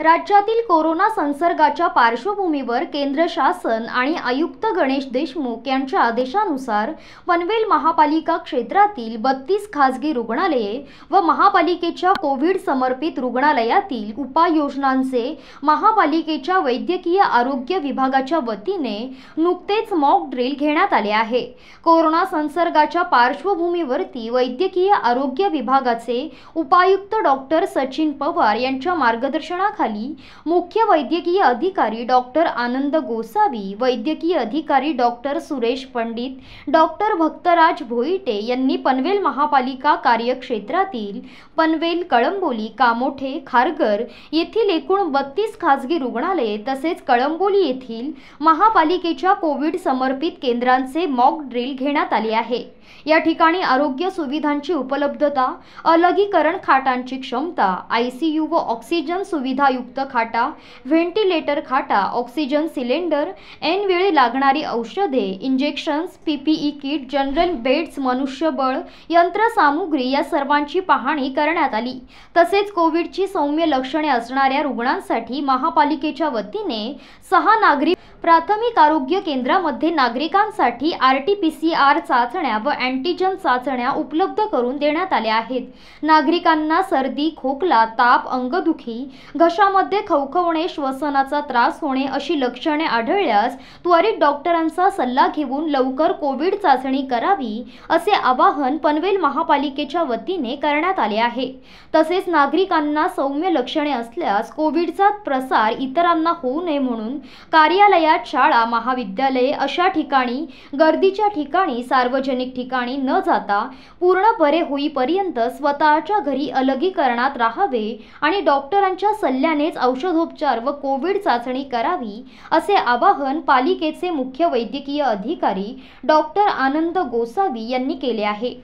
राज्यातील कोरोना संसर्गाच्या पार्श्वभूमीवर केंद्र शासन आणि आयुक्त गणेश देशमुख यांच्या आदेशानुसार पनवेल महापालिका क्षेत्रातील बत्तीस खासगी रुग्णालये व महापालिकेच्या कोविड समर्पित रुग्णालयातील उपाययोजनांचे महापालिकेच्या वैद्यकीय आरोग्य विभागाच्या वतीने नुकतेच मॉक ड्रिल घेण्यात आले आहे कोरोना संसर्गाच्या पार्श्वभूमीवरती वैद्यकीय आरोग्य विभागाचे उपायुक्त डॉक्टर सचिन पवार यांच्या मार्गदर्शनाखाली खाली मुख्य वैद्यकीय अधिकारी डॉक्टर आनंद गोसावी वैद्यकीय अधिकारी डॉक्टर सुरेश पंडित डॉक्टर भक्तराज भोईटे यांनी पनवेल महापालिका कार्यक्षेत्रातील पनवेल कळंबोली कामोठे खारघर येथील एकूण बत्तीस खासगी रुग्णालये तसेच कळंबोली येथील महापालिकेच्या कोविड समर्पित केंद्रांचे मॉक ड्रिल घेण्यात आले आहे या ठिकाणी आरोग्य सुविधांची उपलब्धता अलगीकरण खाटांची क्षमता आयसीयू व ऑक्सिजन सुविधा उपचारयुक्त खाटा व्हेंटिलेटर खाटा ऑक्सिजन सिलेंडर एन वेळी लागणारी औषधे injections PPE kit general beds मनुष्यबळ यंत्रसामुग्री या सर्वांची पाहणी करण्यात आली तसेच कोविडची सौम्य लक्षणे असणाऱ्या रुग्णांसाठी महापालिकेच्या वतीने सहा नागरिक प्राथमिक आरोग्य केंद्रामध्ये नागरिकांसाठी R T P C R चाचण्या व अँटीजन चाचण्या उपलब्ध करून देण्यात आल्या आहेत नागरिकांना सर्दी खोकला ताप अंगदुखी घशा त्वचामध्ये खवखवणे श्वसनाचा त्रास होणे अशी लक्षणे आढळल्यास त्वरित डॉक्टरांचा सल्ला घेऊन लवकर कोविड चाचणी करावी असे आवाहन पनवेल महापालिकेच्या वतीने करण्यात आले आहे तसेच नागरिकांना सौम्य लक्षणे असल्यास कोविडचा प्रसार इतरांना होऊ नये म्हणून कार्यालयात शाळा महाविद्यालये अशा ठिकाणी गर्दीच्या ठिकाणी सार्वजनिक ठिकाणी न जाता पूर्ण बरे होईपर्यंत स्वतःच्या घरी अलगीकरणात राहावे आणि डॉक्टरांच्या सल्ल्या प्रामुख्यानेच औषधोपचार व कोविड चाचणी करावी असे आवाहन पालिकेचे मुख्य वैद्यकीय अधिकारी डॉक्टर आनंद गोसावी यांनी केले आहे